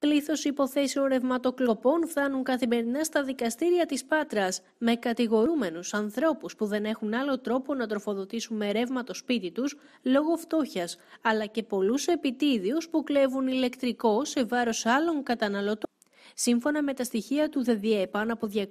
Πλήθο υποθέσεων ρευματοκλοπών φτάνουν καθημερινά στα δικαστήρια της Πάτρας, με κατηγορούμενους ανθρώπους που δεν έχουν άλλο τρόπο να τροφοδοτήσουν με ρεύμα το σπίτι τους λόγω φτώχειας, αλλά και πολλούς επιτίδιου που κλέβουν ηλεκτρικό σε βάρος άλλων καταναλωτών. Σύμφωνα με τα στοιχεία του ΔΔΕ, πάνω από 260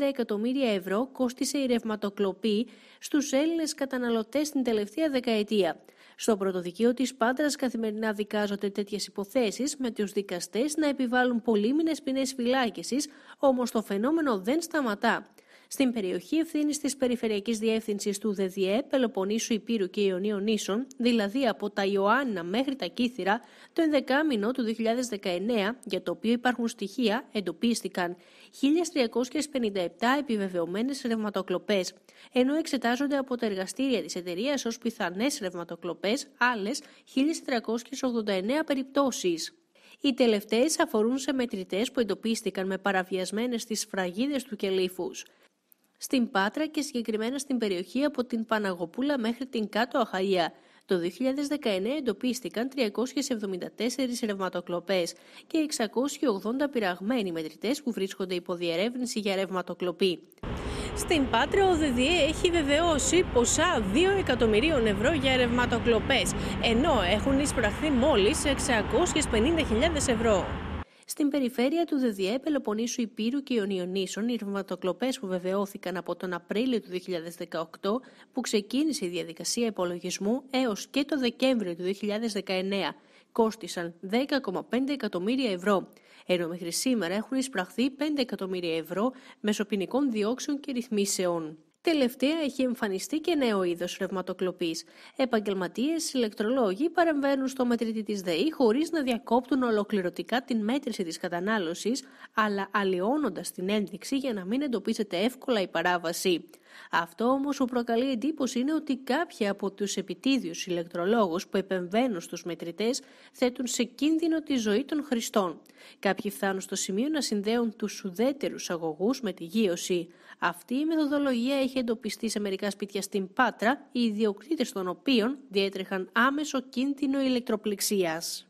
εκατομμύρια ευρώ κόστησε η ρευματοκλοπή στους Έλληνες καταναλωτές την τελευταία δεκαετία. Στο πρωτοδικείο της Πάντρας, καθημερινά δικάζονται τέτοιες υποθέσεις με τους δικαστές να επιβάλλουν πολύμινες ποινές φυλάκισης, όμως το φαινόμενο δεν σταματά. Στην περιοχή ευθύνης της Περιφερειακής Διεύθυνσης του ΔΔΕ, Πελοπονίσου Υπήρου και Ιωνίων Νήσων, δηλαδή από τα Ιωάννα μέχρι τα Κύθυρα, το 11 του 2019, για το οποίο υπάρχουν στοιχεία, εντοπίστηκαν 1.357 επιβεβαιωμένες ρευματοκλοπές, ενώ εξετάζονται από τα εργαστήρια της εταιρείας ως πιθανές ρευματοκλοπές άλλες 1.389 περιπτώσεις. Οι τελευταίες αφορούν σε μετρητές που εντοπίστηκαν με παραβιασμένες τις φραγίδες του κελίφους στην Πάτρα και συγκεκριμένα στην περιοχή από την Παναγοπούλα μέχρι την Κάτω Αχαΐα, Το 2019 εντοπίστηκαν 374 ρευματοκλοπές και 680 πειραγμένοι μετρητές που βρίσκονται υπό διερεύνηση για ρευματοκλοπή. Στην Πάτρα, ο ΔΔΕ έχει βεβαιώσει ποσά 2 εκατομμυρίων ευρώ για ρευματοκλοπές, ενώ έχουν εισπραχθεί μόλις 650.000 ευρώ στην περιφέρεια του ΔΔΕ Πελοποννήσου Υπήρου και Ιωνιονίσων, οι ρευματοκλοπές που βεβαιώθηκαν από τον Απρίλιο του 2018, που ξεκίνησε η διαδικασία υπολογισμού έως και το Δεκέμβριο του 2019, κόστισαν 10,5 εκατομμύρια ευρώ, ενώ μέχρι σήμερα έχουν εισπραχθεί 5 εκατομμύρια ευρώ ποινικών διώξεων και ρυθμίσεων. Τελευταία έχει εμφανιστεί και νέο είδος ρευματοκλοπής. Επαγγελματίες, ηλεκτρολόγοι παρεμβαίνουν στο μετρητή της ΔΕΗ χωρίς να διακόπτουν ολοκληρωτικά την μέτρηση της κατανάλωσης, αλλά αλλοιώνοντας την ένδειξη για να μην εντοπίζεται εύκολα η παράβαση. Αυτό όμως που προκαλεί εντύπωση είναι ότι κάποιοι από τους επιτίδιους ηλεκτρολόγους που επεμβαίνουν στους μετρητές θέτουν σε κίνδυνο τη ζωή των χρηστών. Κάποιοι φτάνουν στο σημείο να συνδέουν τους ουδέτερους αγωγούς με τη γύρωση. Αυτή η μεθοδολογία έχει εντοπιστεί σε μερικά σπίτια στην Πάτρα, οι ιδιοκτήτες των οποίων διέτρεχαν άμεσο κίνδυνο ηλεκτροπληξίας.